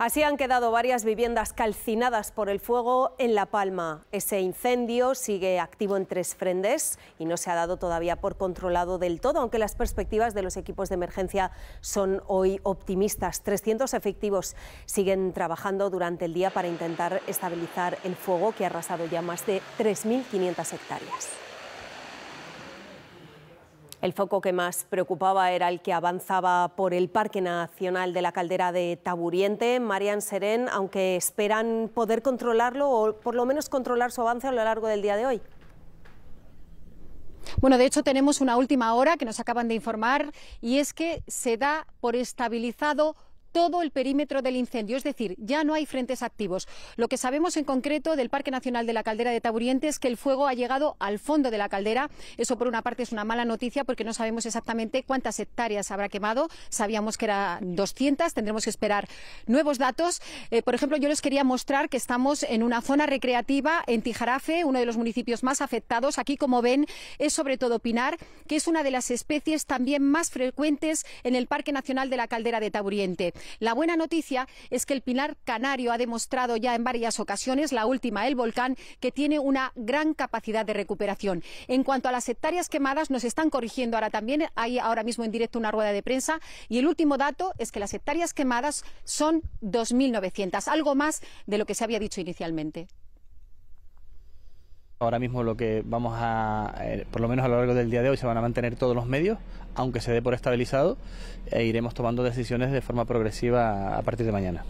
Así han quedado varias viviendas calcinadas por el fuego en La Palma. Ese incendio sigue activo en tres frentes y no se ha dado todavía por controlado del todo, aunque las perspectivas de los equipos de emergencia son hoy optimistas. 300 efectivos siguen trabajando durante el día para intentar estabilizar el fuego que ha arrasado ya más de 3.500 hectáreas. El foco que más preocupaba era el que avanzaba por el Parque Nacional de la Caldera de Taburiente. Marian Serén, aunque esperan poder controlarlo o por lo menos controlar su avance a lo largo del día de hoy. Bueno, de hecho tenemos una última hora que nos acaban de informar y es que se da por estabilizado todo el perímetro del incendio, es decir, ya no hay frentes activos. Lo que sabemos en concreto del Parque Nacional de la Caldera de Taburiente es que el fuego ha llegado al fondo de la caldera. Eso por una parte es una mala noticia porque no sabemos exactamente cuántas hectáreas habrá quemado. Sabíamos que eran 200, tendremos que esperar nuevos datos. Eh, por ejemplo, yo les quería mostrar que estamos en una zona recreativa en Tijarafe, uno de los municipios más afectados. Aquí, como ven, es sobre todo pinar, que es una de las especies también más frecuentes en el Parque Nacional de la Caldera de Taburiente. La buena noticia es que el Pilar canario ha demostrado ya en varias ocasiones, la última el volcán, que tiene una gran capacidad de recuperación. En cuanto a las hectáreas quemadas, nos están corrigiendo ahora también. Hay ahora mismo en directo una rueda de prensa y el último dato es que las hectáreas quemadas son 2.900, algo más de lo que se había dicho inicialmente. Ahora mismo lo que vamos a, eh, por lo menos a lo largo del día de hoy, se van a mantener todos los medios, aunque se dé por estabilizado, e iremos tomando decisiones de forma progresiva a partir de mañana.